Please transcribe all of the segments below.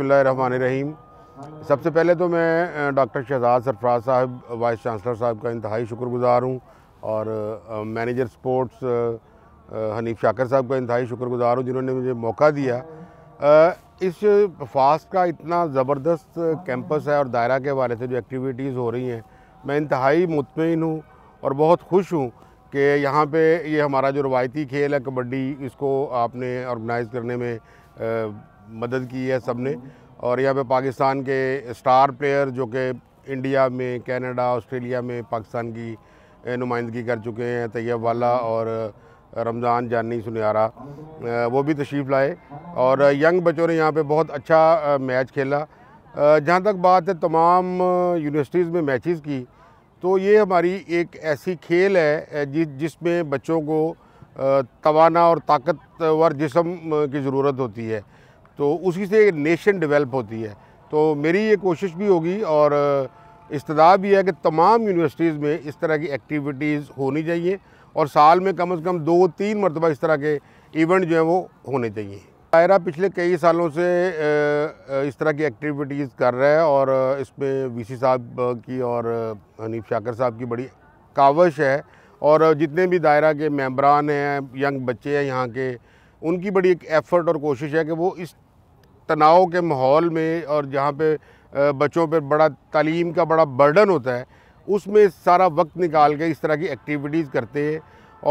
रहीम सबसे पहले तो मैं डॉक्टर शहजाद सरफराज साहब वाइस चांसलर साहब का इंतहाई शुक्रगुज़ार हूँ और मैनेजर स्पोर्ट्स हनीफ शाकर साहब का इंतहाई शुक्रगुज़ार हूँ जिन्होंने मुझे मौका दिया इस फास्ट का इतना ज़बरदस्त कैंपस है और दायरा के हवाले से जो एक्टिविटीज़ हो रही हैं मैं इंतहाई मुतमिन हूँ और बहुत खुश हूँ कि यहाँ पे ये यह हमारा जो रवायती खेल है कबड्डी इसको आपने ऑर्गेनाइज़ करने में मदद की है सब ने और यहाँ पे पाकिस्तान के स्टार प्लेयर जो कि इंडिया में कनाडा ऑस्ट्रेलिया में पाकिस्तान की नुमाइंदगी कर चुके हैं तैयब वाला और रमज़ान जानी सुनियारा वो भी तशरीफ़ लाए और यंग बच्चों ने यहाँ पे बहुत अच्छा मैच खेला जहाँ तक बात है तमाम यूनिवर्सिटीज़ में मैचेस की तो ये हमारी एक ऐसी खेल है जिसमें बच्चों को तोाना और ताकतवर जिसम की ज़रूरत होती है तो उसी से नेशन डेवलप होती है तो मेरी ये कोशिश भी होगी और इस्तदा भी है कि तमाम यूनिवर्सिटीज़ में इस तरह की एक्टिविटीज़ होनी चाहिए और साल में कम अज़ कम दो तीन मरतबा इस तरह के इवेंट जो हैं वो होने चाहिए दायरा पिछले कई सालों से इस तरह की एक्टिविटीज़ कर रहा है और इसमें वीसी साहब की और हनीफ शाकर साहब की बड़ी कावश है और जितने भी दायरा के मेम्बरान हैं यंग बच्चे हैं यहाँ के उनकी बड़ी एक एफ़र्ट और कोशिश है कि वो इस तनाव के माहौल में और जहाँ पे बच्चों पर बड़ा तालीम का बड़ा बर्डन होता है उसमें सारा वक्त निकाल के इस तरह की एक्टिविटीज़ करते हैं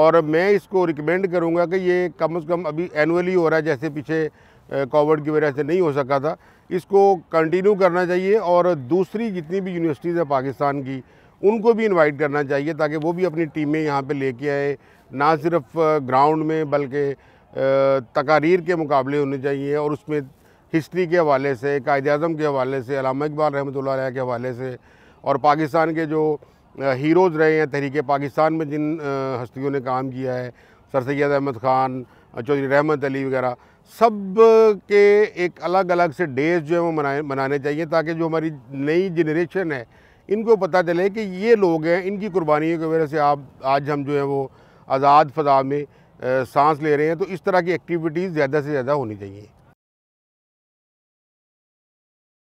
और मैं इसको रिकमेंड करूँगा कि ये कम अज़ कम अभी एनुअली हो रहा है जैसे पीछे कोविड की वजह से नहीं हो सका था इसको कंटिन्यू करना चाहिए और दूसरी जितनी भी यूनिवर्सिटीज़ हैं पाकिस्तान की उनको भी इनवाइट करना चाहिए ताकि वो भी अपनी टीमें यहाँ पे लेके आए ना सिर्फ ग्राउंड में बल्कि तकारीर के मुकाबले होने चाहिए और उसमें हिस्ट्री के हवाले से कायद अजम के हवाले से अलामा इकबाल रहमत के हवाले से और पाकिस्तान के जो हीरोज़ रहे हैं तहरीक पाकिस्तान में जिन हस्तियों ने काम किया है सर सैद अहमद ख़ान चौधरी रहमत अली वगैरह सब के एक अलग अलग से डेज जो है वो मनाए मनाने चाहिए ताकि जो हमारी नई जनरेशन है इनको पता चले कि ये लोग हैं इनकी कुर्बानियों की वजह से आप आज हम जो है वो आज़ाद फजा में सांस ले रहे हैं तो इस तरह की एक्टिविटीज़ ज़्यादा से ज़्यादा होनी चाहिए